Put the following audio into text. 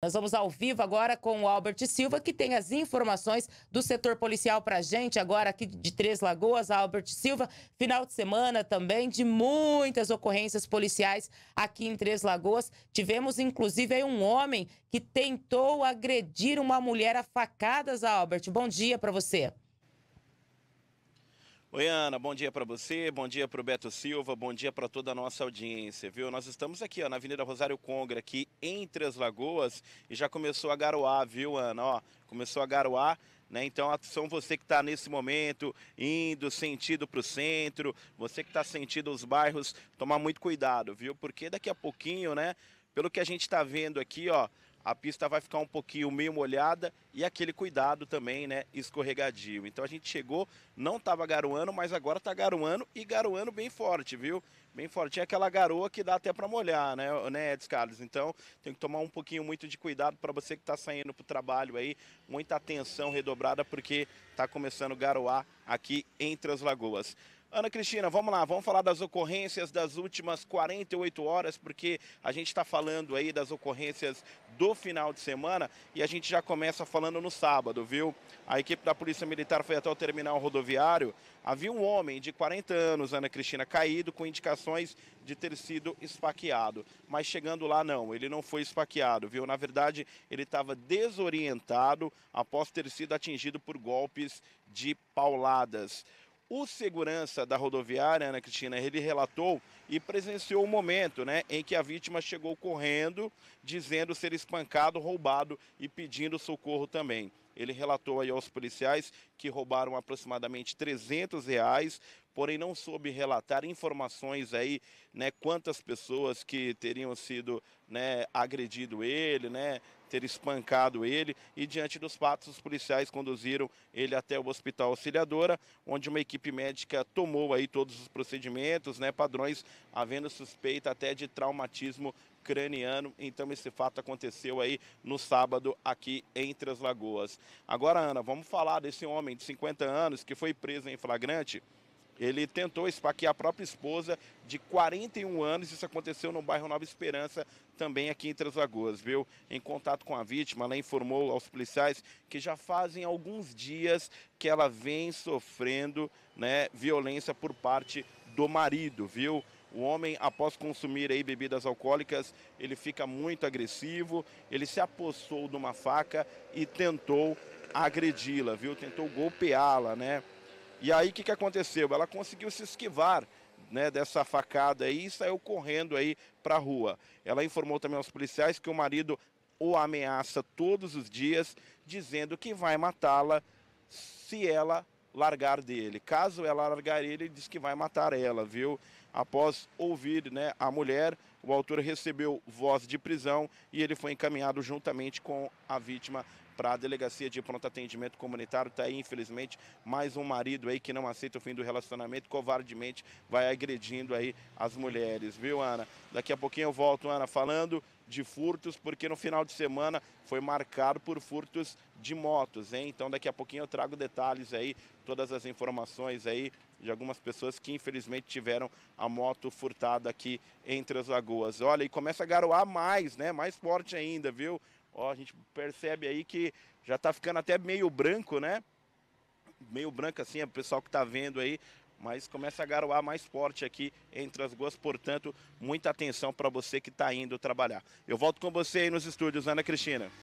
Nós vamos ao vivo agora com o Albert Silva, que tem as informações do setor policial para a gente, agora aqui de Três Lagoas. Albert Silva, final de semana também de muitas ocorrências policiais aqui em Três Lagoas. Tivemos inclusive aí um homem que tentou agredir uma mulher a facadas, Albert. Bom dia para você. Oi, Ana, bom dia para você, bom dia para o Beto Silva, bom dia para toda a nossa audiência, viu? Nós estamos aqui ó, na Avenida Rosário Congra, aqui entre as Lagoas, e já começou a garoar, viu, Ana? Ó, começou a garoar. Né? Então, são você que está nesse momento indo sentido para o centro, você que está sentindo os bairros, tomar muito cuidado, viu? Porque daqui a pouquinho, né? Pelo que a gente está vendo aqui, ó, a pista vai ficar um pouquinho meio molhada e aquele cuidado também, né, escorregadio. Então a gente chegou, não estava garoando, mas agora está garoando e garoando bem forte, viu? Bem forte. É aquela garoa que dá até para molhar, né, né, Carlos? Então tem que tomar um pouquinho muito de cuidado para você que está saindo para o trabalho aí, muita atenção redobrada porque está começando garoar aqui entre as lagoas. Ana Cristina, vamos lá, vamos falar das ocorrências das últimas 48 horas, porque a gente está falando aí das ocorrências do final de semana e a gente já começa falando no sábado, viu? A equipe da Polícia Militar foi até o terminal rodoviário. Havia um homem de 40 anos, Ana Cristina, caído com indicações de ter sido esfaqueado. Mas chegando lá, não, ele não foi esfaqueado, viu? Na verdade, ele estava desorientado após ter sido atingido por golpes de pauladas. O segurança da rodoviária, Ana Cristina, ele relatou e presenciou o momento né, em que a vítima chegou correndo, dizendo ser espancado, roubado e pedindo socorro também. Ele relatou aí aos policiais que roubaram aproximadamente 300 reais, porém não soube relatar informações aí, né, quantas pessoas que teriam sido, né, agredido ele, né, ter espancado ele e diante dos fatos os policiais conduziram ele até o hospital auxiliadora, onde uma equipe médica tomou aí todos os procedimentos, né, padrões, havendo suspeita até de traumatismo ucraniano. Então, esse fato aconteceu aí no sábado, aqui entre as Lagoas. Agora, Ana, vamos falar desse homem de 50 anos que foi preso em flagrante. Ele tentou esfaquear a própria esposa de 41 anos. Isso aconteceu no bairro Nova Esperança, também aqui em Três Lagoas, viu? Em contato com a vítima, ela informou aos policiais que já fazem alguns dias que ela vem sofrendo né, violência por parte do marido, viu? O homem, após consumir aí bebidas alcoólicas, ele fica muito agressivo, ele se apossou de uma faca e tentou agredi-la, viu? Tentou golpeá-la, né? E aí o que, que aconteceu? Ela conseguiu se esquivar né, dessa facada aí e saiu correndo aí para a rua. Ela informou também aos policiais que o marido o ameaça todos os dias, dizendo que vai matá-la se ela largar dele. Caso ela largar ele, ele diz que vai matar ela, viu? Após ouvir né, a mulher, o autor recebeu voz de prisão e ele foi encaminhado juntamente com a vítima para a delegacia de pronto atendimento comunitário. Está aí, infelizmente, mais um marido aí que não aceita o fim do relacionamento, covardemente vai agredindo aí as mulheres, viu, Ana? Daqui a pouquinho eu volto, Ana, falando de furtos, porque no final de semana foi marcado por furtos de motos, hein? Então daqui a pouquinho eu trago detalhes aí, todas as informações aí de algumas pessoas que infelizmente tiveram a moto furtada aqui entre as lagoas. Olha, e começa a garoar mais, né? Mais forte ainda, viu? Ó, a gente percebe aí que já tá ficando até meio branco, né? meio branco assim, é o pessoal que está vendo aí, mas começa a garoar mais forte aqui entre as ruas, portanto, muita atenção para você que está indo trabalhar. Eu volto com você aí nos estúdios, Ana Cristina.